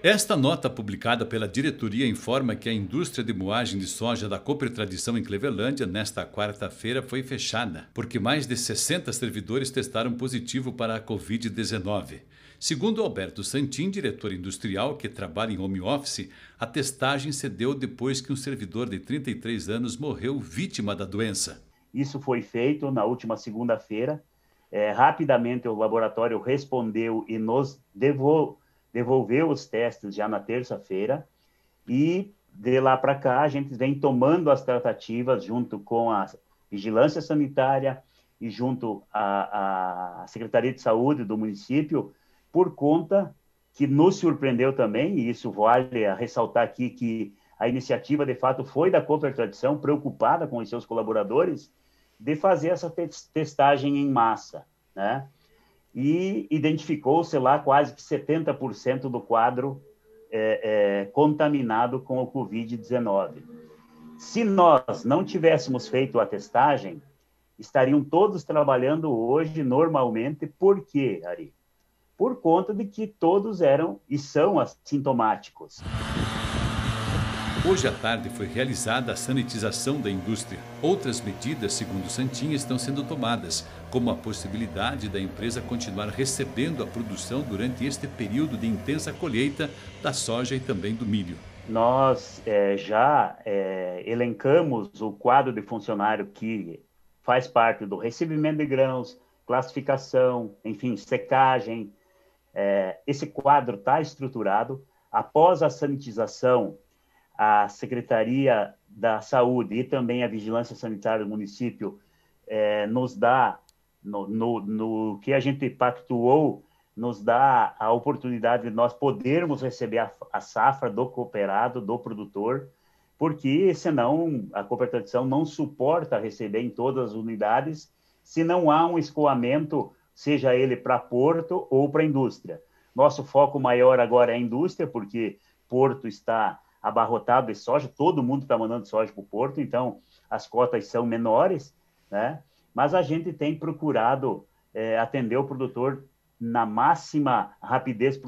Esta nota publicada pela diretoria informa que a indústria de moagem de soja da Tradição em Clevelândia nesta quarta-feira foi fechada, porque mais de 60 servidores testaram positivo para a Covid-19. Segundo Alberto Santin, diretor industrial que trabalha em home office, a testagem cedeu depois que um servidor de 33 anos morreu vítima da doença. Isso foi feito na última segunda-feira. É, rapidamente o laboratório respondeu e nos devolveu devolveu os testes já na terça-feira e de lá para cá a gente vem tomando as tratativas junto com a vigilância sanitária e junto à, Secretaria de Saúde do município por conta que nos surpreendeu também, e isso vale ressaltar aqui que a iniciativa de fato foi da tradição preocupada com os seus colaboradores, de fazer essa testagem em massa, né? e identificou-se lá quase que 70% do quadro é, é, contaminado com o Covid-19. Se nós não tivéssemos feito a testagem, estariam todos trabalhando hoje normalmente. Por quê, Ari? Por conta de que todos eram e são assintomáticos. Hoje à tarde foi realizada a sanitização da indústria. Outras medidas, segundo Santinha, estão sendo tomadas, como a possibilidade da empresa continuar recebendo a produção durante este período de intensa colheita da soja e também do milho. Nós é, já é, elencamos o quadro de funcionário que faz parte do recebimento de grãos, classificação, enfim, secagem. É, esse quadro está estruturado. Após a sanitização a Secretaria da Saúde e também a Vigilância Sanitária do município é, nos dá, no, no, no, que a gente pactuou, nos dá a oportunidade de nós podermos receber a, a safra do cooperado, do produtor, porque senão a cooperação não suporta receber em todas as unidades se não há um escoamento, seja ele para porto ou para indústria. Nosso foco maior agora é a indústria, porque porto está abarrotado de soja, todo mundo está mandando soja para o porto, então as cotas são menores, né? Mas a gente tem procurado é, atender o produtor na máxima rapidez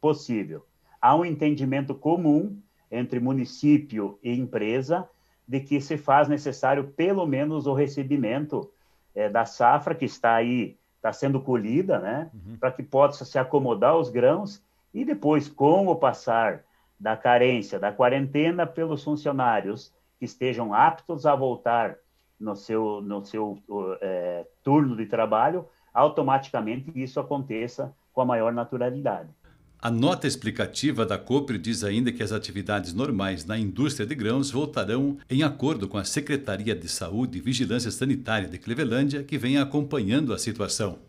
possível. Há um entendimento comum entre município e empresa de que se faz necessário pelo menos o recebimento é, da safra que está aí, está sendo colhida, né? Uhum. Para que possa se acomodar os grãos e depois, com o passar da carência, da quarentena pelos funcionários que estejam aptos a voltar no seu, no seu é, turno de trabalho, automaticamente isso aconteça com a maior naturalidade. A nota explicativa da COPRE diz ainda que as atividades normais na indústria de grãos voltarão em acordo com a Secretaria de Saúde e Vigilância Sanitária de Clevelândia, que vem acompanhando a situação.